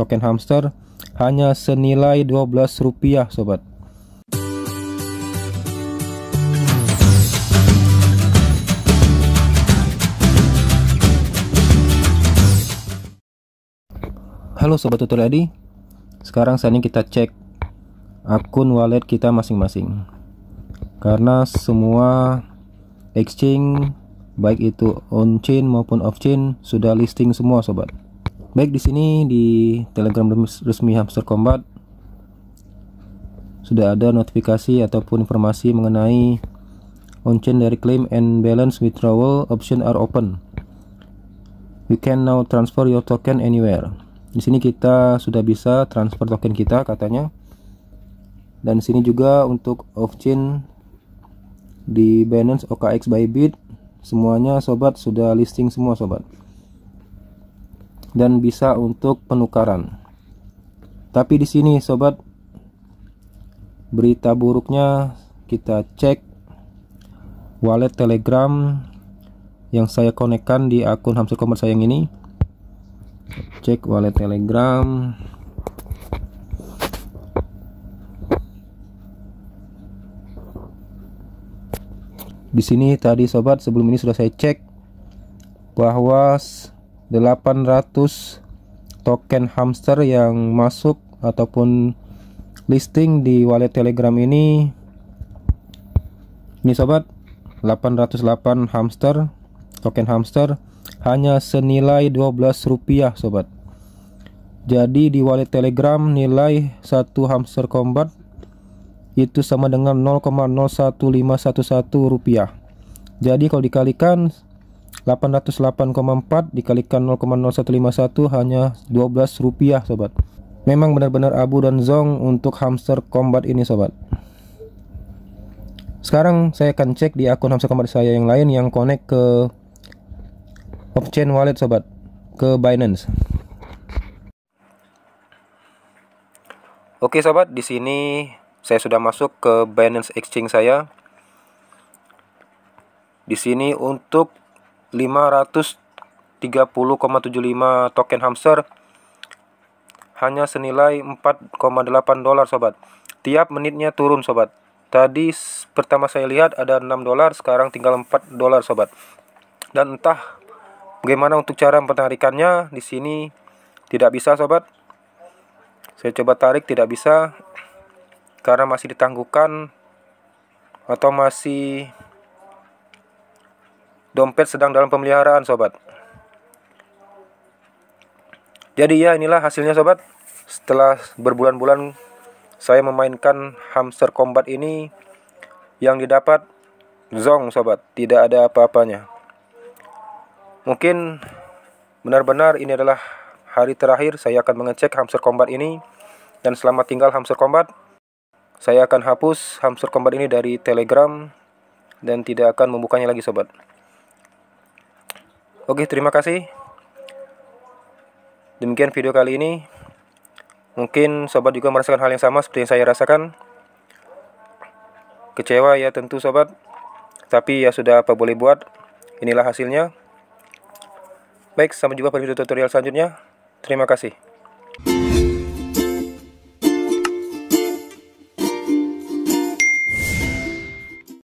token hamster hanya senilai 12 rupiah sobat Halo sobat tutorial Adi sekarang saatnya kita cek akun wallet kita masing-masing karena semua exchange baik itu on chain maupun off chain sudah listing semua sobat Baik di sini di Telegram resmi Hamster Combat sudah ada notifikasi ataupun informasi mengenai on-chain dari claim and balance withdrawal option are open. You can now transfer your token anywhere. Di sini kita sudah bisa transfer token kita katanya. Dan di sini juga untuk off-chain di Binance OKX Bybit semuanya sobat sudah listing semua sobat dan bisa untuk penukaran. Tapi di sini sobat berita buruknya kita cek wallet Telegram yang saya konekkan di akun Hamster Komer saya ini. Cek wallet Telegram. Di sini tadi sobat sebelum ini sudah saya cek bahwa 800 token hamster yang masuk ataupun listing di wallet telegram ini ini sobat 808 hamster token hamster hanya senilai 12 rupiah sobat jadi di wallet telegram nilai satu hamster combat itu sama dengan 0,01511 rupiah jadi kalau dikalikan 808,4 dikalikan 0,0151 hanya 12 rupiah sobat Memang benar-benar abu dan zong untuk hamster combat ini sobat Sekarang saya akan cek di akun hamster combat saya yang lain yang connect ke blockchain wallet sobat Ke Binance Oke sobat di sini saya sudah masuk ke Binance Exchange saya di sini untuk 530,75 token hamster hanya senilai 4,8 dolar sobat. Tiap menitnya turun sobat. Tadi pertama saya lihat ada 6 dolar, sekarang tinggal 4 dolar sobat. Dan entah bagaimana untuk cara penarikannya di sini tidak bisa sobat. Saya coba tarik tidak bisa karena masih ditangguhkan atau masih Dompet sedang dalam pemeliharaan, sobat. Jadi ya inilah hasilnya, sobat. Setelah berbulan-bulan saya memainkan hamster combat ini yang didapat zong, sobat. Tidak ada apa-apanya. Mungkin benar-benar ini adalah hari terakhir saya akan mengecek hamster combat ini dan selama tinggal hamster combat saya akan hapus hamster combat ini dari Telegram dan tidak akan membukanya lagi sobat. Oke, terima kasih. Demikian video kali ini. Mungkin sobat juga merasakan hal yang sama seperti yang saya rasakan. Kecewa ya tentu sobat. Tapi ya sudah apa boleh buat. Inilah hasilnya. Baik, sampai jumpa pada video tutorial selanjutnya. Terima kasih.